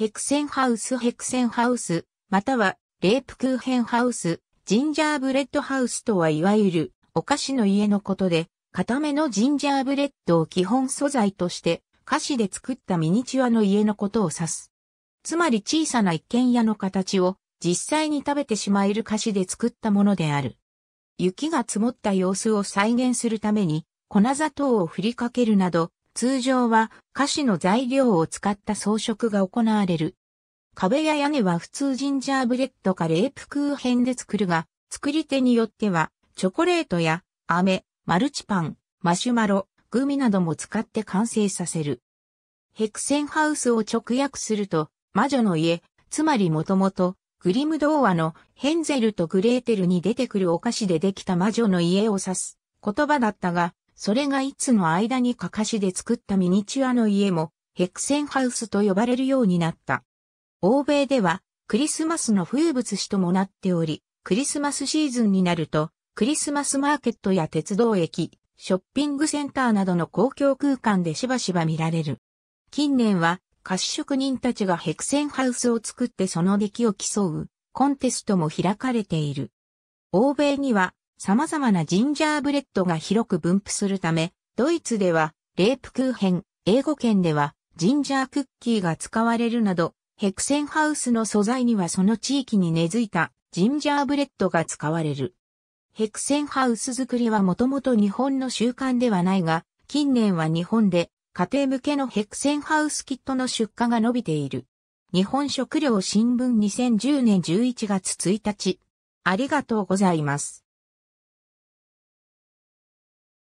ヘクセンハウスヘクセンハウス、またはレープクーヘンハウス、ジンジャーブレッドハウスとはいわゆるお菓子の家のことで、固めのジンジャーブレッドを基本素材として菓子で作ったミニチュアの家のことを指す。つまり小さな一軒家の形を実際に食べてしまえる菓子で作ったものである。雪が積もった様子を再現するために粉砂糖を振りかけるなど通常は菓子の材料を使った装飾が行われる。壁や屋根は普通ジンジャーブレッドかレープクーヘンで作るが、作り手によっては、チョコレートや、飴、マルチパン、マシュマロ、グミなども使って完成させる。ヘクセンハウスを直訳すると、魔女の家、つまりもともと、グリム童話のヘンゼルとグレーテルに出てくるお菓子でできた魔女の家を指す言葉だったが、それがいつの間にかかしで作ったミニチュアの家も、ヘクセンハウスと呼ばれるようになった。欧米では、クリスマスの風物詩ともなっており、クリスマスシーズンになると、クリスマスマーケットや鉄道駅、ショッピングセンターなどの公共空間でしばしば見られる。近年は、菓子職人たちがヘクセンハウスを作ってその出来を競う、コンテストも開かれている。欧米には、様々なジンジャーブレッドが広く分布するため、ドイツではレープクーヘン、英語圏ではジンジャークッキーが使われるなど、ヘクセンハウスの素材にはその地域に根付いたジンジャーブレッドが使われる。ヘクセンハウス作りはもともと日本の習慣ではないが、近年は日本で家庭向けのヘクセンハウスキットの出荷が伸びている。日本食料新聞2010年11月1日。ありがとうございます。